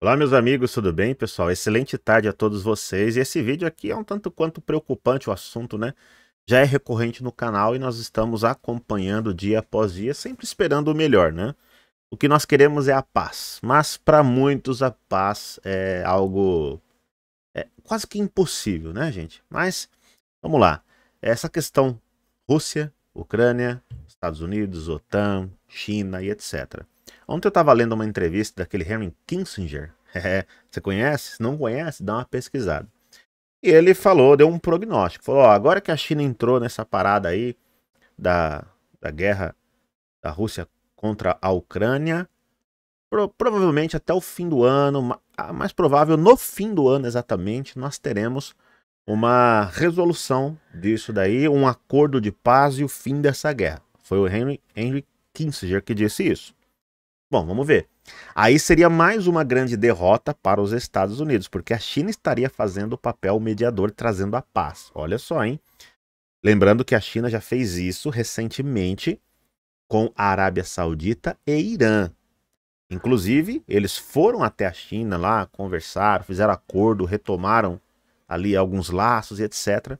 Olá, meus amigos, tudo bem, pessoal? Excelente tarde a todos vocês. E esse vídeo aqui é um tanto quanto preocupante o assunto, né? Já é recorrente no canal e nós estamos acompanhando dia após dia, sempre esperando o melhor, né? O que nós queremos é a paz, mas para muitos a paz é algo é quase que impossível, né, gente? Mas vamos lá. Essa questão Rússia, Ucrânia, Estados Unidos, OTAN, China e etc. Ontem eu estava lendo uma entrevista daquele Henry Kissinger. É, você conhece? Se não conhece, dá uma pesquisada. E ele falou, deu um prognóstico. Falou, ó, agora que a China entrou nessa parada aí da, da guerra da Rússia contra a Ucrânia, pro, provavelmente até o fim do ano, mais provável no fim do ano exatamente, nós teremos uma resolução disso daí, um acordo de paz e o fim dessa guerra. Foi o Henry, Henry Kissinger que disse isso. Bom, vamos ver. Aí seria mais uma grande derrota para os Estados Unidos, porque a China estaria fazendo o papel mediador, trazendo a paz. Olha só, hein? Lembrando que a China já fez isso recentemente com a Arábia Saudita e Irã. Inclusive, eles foram até a China lá, conversaram, fizeram acordo, retomaram ali alguns laços e etc.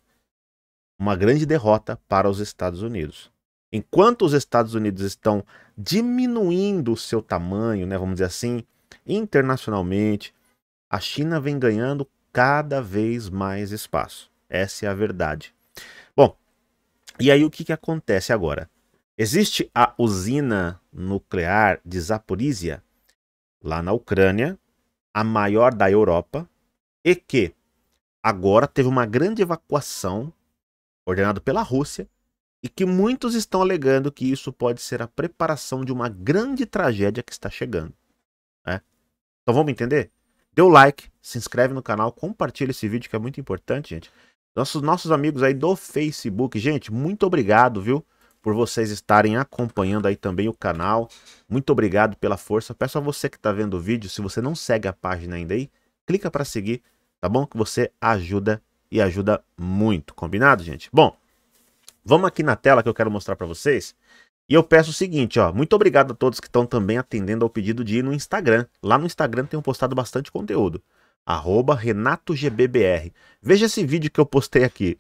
Uma grande derrota para os Estados Unidos. Enquanto os Estados Unidos estão diminuindo o seu tamanho, né, vamos dizer assim, internacionalmente, a China vem ganhando cada vez mais espaço. Essa é a verdade. Bom, e aí o que, que acontece agora? Existe a usina nuclear de Zaporizhia, lá na Ucrânia, a maior da Europa, e que agora teve uma grande evacuação ordenada pela Rússia e que muitos estão alegando que isso pode ser a preparação de uma grande tragédia que está chegando. Né? Então vamos entender? Dê o like, se inscreve no canal, compartilha esse vídeo que é muito importante, gente. Nossos, nossos amigos aí do Facebook, gente, muito obrigado, viu? Por vocês estarem acompanhando aí também o canal. Muito obrigado pela força. Peço a você que está vendo o vídeo, se você não segue a página ainda aí, clica para seguir, tá bom? Que você ajuda e ajuda muito, combinado, gente? Bom, Vamos aqui na tela que eu quero mostrar para vocês. E eu peço o seguinte, ó, muito obrigado a todos que estão também atendendo ao pedido de ir no Instagram. Lá no Instagram tenho postado bastante conteúdo. RenatoGBBR. Veja esse vídeo que eu postei aqui.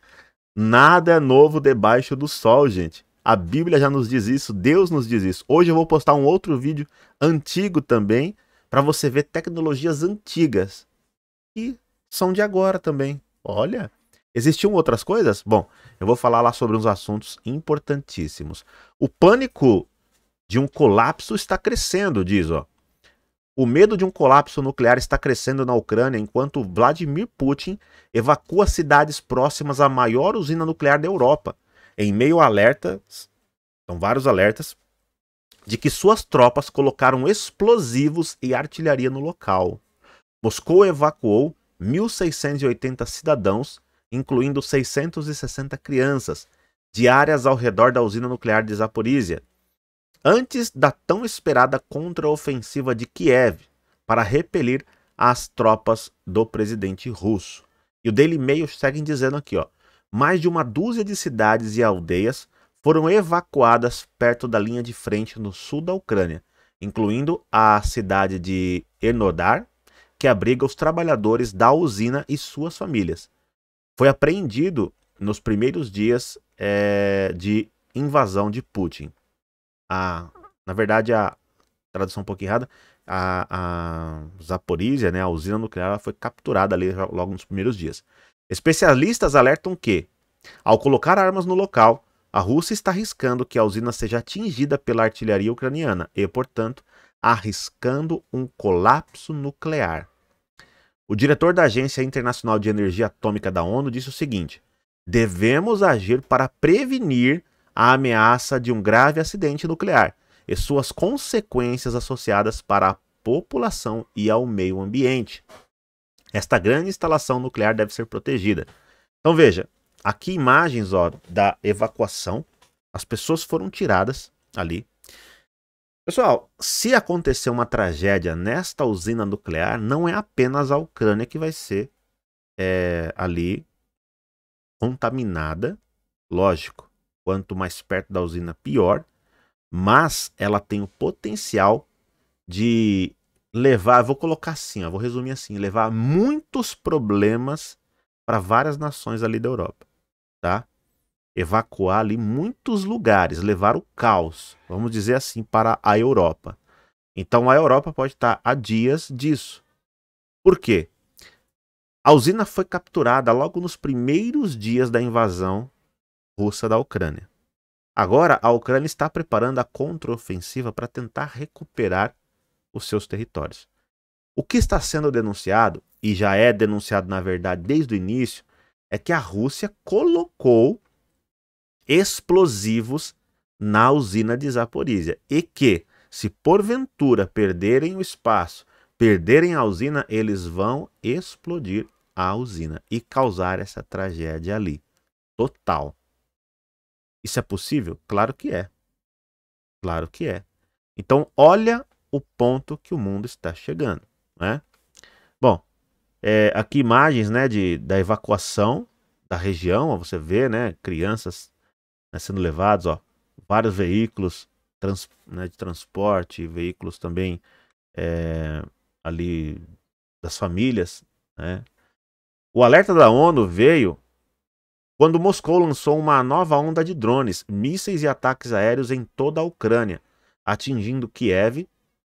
Nada é novo debaixo do sol, gente. A Bíblia já nos diz isso, Deus nos diz isso. Hoje eu vou postar um outro vídeo antigo também, para você ver tecnologias antigas e são de agora também. Olha, Existiam outras coisas? Bom, eu vou falar lá sobre uns assuntos importantíssimos. O pânico de um colapso está crescendo, diz, ó. O medo de um colapso nuclear está crescendo na Ucrânia enquanto Vladimir Putin evacua cidades próximas à maior usina nuclear da Europa, em meio a alertas, são vários alertas, de que suas tropas colocaram explosivos e artilharia no local. Moscou evacuou 1.680 cidadãos incluindo 660 crianças, de áreas ao redor da usina nuclear de Zaporizhia, antes da tão esperada contraofensiva de Kiev para repelir as tropas do presidente russo. E o Daily Mail segue dizendo aqui, ó, mais de uma dúzia de cidades e aldeias foram evacuadas perto da linha de frente no sul da Ucrânia, incluindo a cidade de Enodar, que abriga os trabalhadores da usina e suas famílias foi apreendido nos primeiros dias é, de invasão de Putin. A, na verdade, a tradução um pouquinho errada, a, a Zaporizhia, né, a usina nuclear, foi capturada ali logo nos primeiros dias. Especialistas alertam que, ao colocar armas no local, a Rússia está arriscando que a usina seja atingida pela artilharia ucraniana e, portanto, arriscando um colapso nuclear. O diretor da Agência Internacional de Energia Atômica da ONU disse o seguinte: devemos agir para prevenir a ameaça de um grave acidente nuclear e suas consequências associadas para a população e ao meio ambiente. Esta grande instalação nuclear deve ser protegida. Então veja, aqui imagens ó, da evacuação. As pessoas foram tiradas ali Pessoal, se acontecer uma tragédia nesta usina nuclear, não é apenas a Ucrânia que vai ser é, ali contaminada. Lógico, quanto mais perto da usina, pior. Mas ela tem o potencial de levar, vou colocar assim, ó, vou resumir assim, levar muitos problemas para várias nações ali da Europa, tá? evacuar ali muitos lugares, levar o caos, vamos dizer assim, para a Europa. Então a Europa pode estar a dias disso. Por quê? A usina foi capturada logo nos primeiros dias da invasão russa da Ucrânia. Agora a Ucrânia está preparando a contraofensiva para tentar recuperar os seus territórios. O que está sendo denunciado, e já é denunciado na verdade desde o início, é que a Rússia colocou explosivos na usina de Zaporizhia e que, se porventura perderem o espaço, perderem a usina, eles vão explodir a usina e causar essa tragédia ali. Total. Isso é possível? Claro que é. Claro que é. Então, olha o ponto que o mundo está chegando. Né? Bom, é, aqui imagens né, de, da evacuação da região. Você vê né, crianças né, sendo levados, ó, vários veículos trans, né, de transporte, veículos também é, ali das famílias. Né. O alerta da ONU veio quando Moscou lançou uma nova onda de drones, mísseis e ataques aéreos em toda a Ucrânia, atingindo Kiev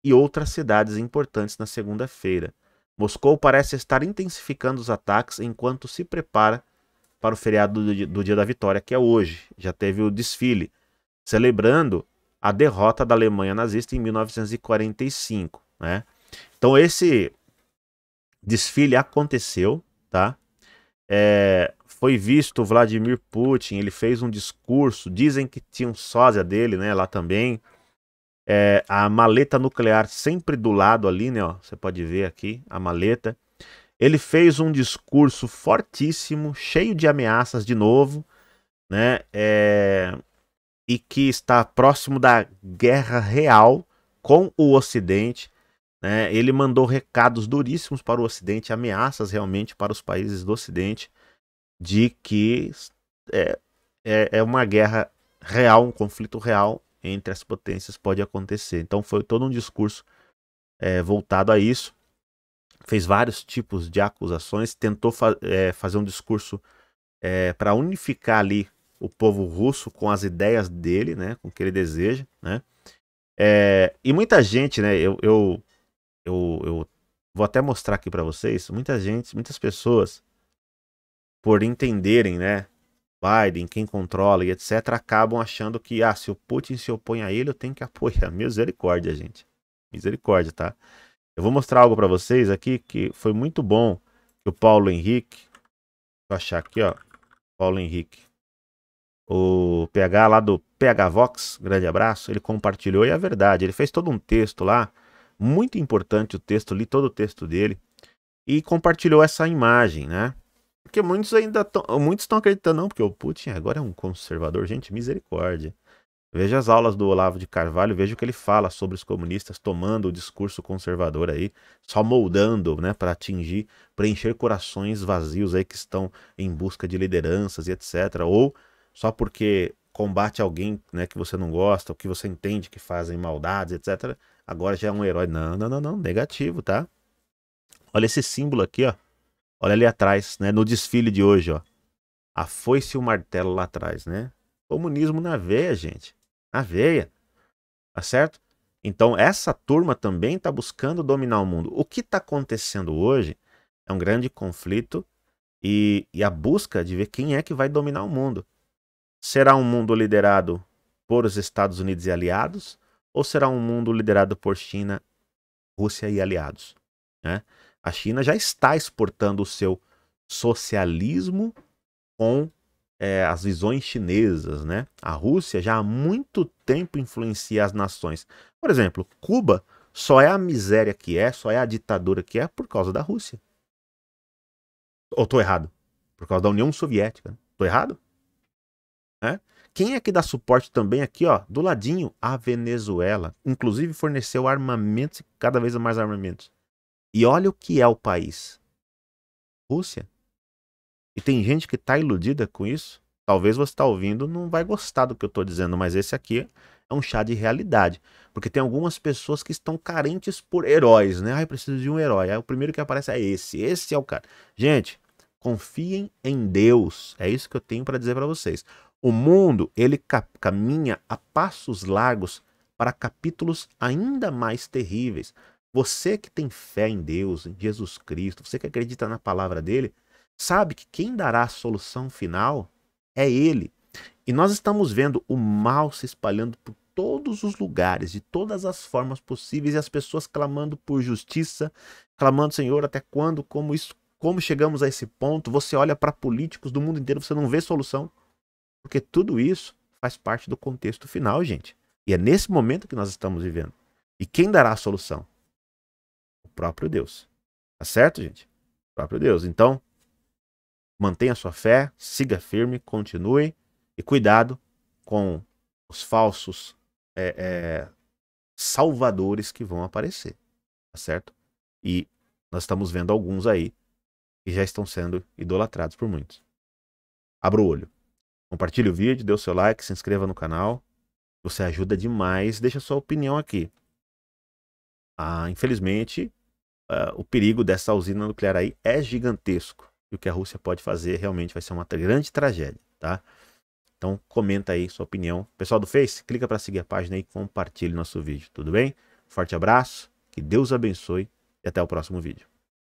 e outras cidades importantes na segunda-feira. Moscou parece estar intensificando os ataques enquanto se prepara para o feriado do dia, do dia da Vitória, que é hoje. Já teve o desfile, celebrando a derrota da Alemanha nazista em 1945, né? Então esse desfile aconteceu, tá? É, foi visto Vladimir Putin, ele fez um discurso, dizem que tinha um sósia dele, né, lá também. É, a maleta nuclear sempre do lado ali, né, ó, você pode ver aqui a maleta. Ele fez um discurso fortíssimo, cheio de ameaças de novo, né? É... E que está próximo da guerra real com o Ocidente. Né? Ele mandou recados duríssimos para o Ocidente, ameaças realmente para os países do Ocidente, de que é, é, é uma guerra real, um conflito real entre as potências pode acontecer. Então foi todo um discurso é, voltado a isso fez vários tipos de acusações, tentou fa é, fazer um discurso é, eh, para unificar ali o povo russo com as ideias dele, né, com o que ele deseja, né? É, e muita gente, né, eu, eu, eu, eu vou até mostrar aqui para vocês, muita gente, muitas pessoas, por entenderem, né, Biden, quem controla e etc, acabam achando que, ah, se o Putin se opõe a ele, eu tenho que apoiar. Misericórdia, gente. Misericórdia, tá? Eu vou mostrar algo para vocês aqui que foi muito bom que o Paulo Henrique, vou achar aqui, ó, Paulo Henrique, o PH lá do PH Vox, grande abraço, ele compartilhou e é verdade, ele fez todo um texto lá, muito importante o texto, li todo o texto dele e compartilhou essa imagem, né? Porque muitos ainda muitos estão acreditando não, porque o Putin agora é um conservador, gente, misericórdia. Veja as aulas do Olavo de Carvalho, veja o que ele fala sobre os comunistas tomando o discurso conservador aí, só moldando, né, para atingir, preencher corações vazios aí que estão em busca de lideranças e etc. Ou só porque combate alguém, né, que você não gosta, ou que você entende que fazem maldades, etc. Agora já é um herói. Não, não, não, não, negativo, tá? Olha esse símbolo aqui, ó. Olha ali atrás, né, no desfile de hoje, ó. A foice e o martelo lá atrás, né? Comunismo na veia, gente. Aveia. Tá certo? Então, essa turma também está buscando dominar o mundo. O que está acontecendo hoje é um grande conflito e, e, a busca de ver quem é que vai dominar o mundo. Será um mundo liderado por os Estados Unidos e aliados? Ou será um mundo liderado por China, Rússia e aliados? Né? A China já está exportando o seu socialismo com é, as visões chinesas, né? A Rússia já há muito tempo influencia as nações. Por exemplo, Cuba só é a miséria que é, só é a ditadura que é por causa da Rússia. Ou tô errado? Por causa da União Soviética. Né? Tô errado? É? Quem é que dá suporte também aqui, ó, do ladinho? A Venezuela. Inclusive forneceu armamentos e cada vez mais armamentos. E olha o que é o país. Rússia. E tem gente que está iludida com isso. Talvez você está ouvindo não vai gostar do que eu estou dizendo, mas esse aqui é um chá de realidade. Porque tem algumas pessoas que estão carentes por heróis, né? Ai, eu preciso de um herói. Aí o primeiro que aparece é esse. Esse é o cara. Gente, confiem em Deus. É isso que eu tenho para dizer para vocês. O mundo, ele caminha a passos largos para capítulos ainda mais terríveis. Você que tem fé em Deus, em Jesus Cristo, você que acredita na palavra dele, sabe que quem dará a solução final é ele. E nós estamos vendo o mal se espalhando por todos os lugares, de todas as formas possíveis, e as pessoas clamando por justiça, clamando, Senhor, até quando, como isso, como chegamos a esse ponto? Você olha para políticos do mundo inteiro, você não vê solução. Porque tudo isso faz parte do contexto final, gente. E é nesse momento que nós estamos vivendo. E quem dará a solução? O próprio Deus. Tá certo, gente? O próprio Deus. Então, Mantenha sua fé, siga firme, continue e cuidado com os falsos é, é, salvadores que vão aparecer, tá certo? E nós estamos vendo alguns aí que já estão sendo idolatrados por muitos. Abra o olho. Compartilhe o vídeo, dê o seu like, se inscreva no canal. Você ajuda demais. Deixa sua opinião aqui. Ah, infelizmente, ah, o perigo dessa usina nuclear aí é gigantesco. E o que a Rússia pode fazer realmente vai ser uma grande tragédia, tá? Então comenta aí sua opinião. Pessoal do Face, clica para seguir a página e compartilhe nosso vídeo, tudo bem? Forte abraço, que Deus abençoe e até o próximo vídeo.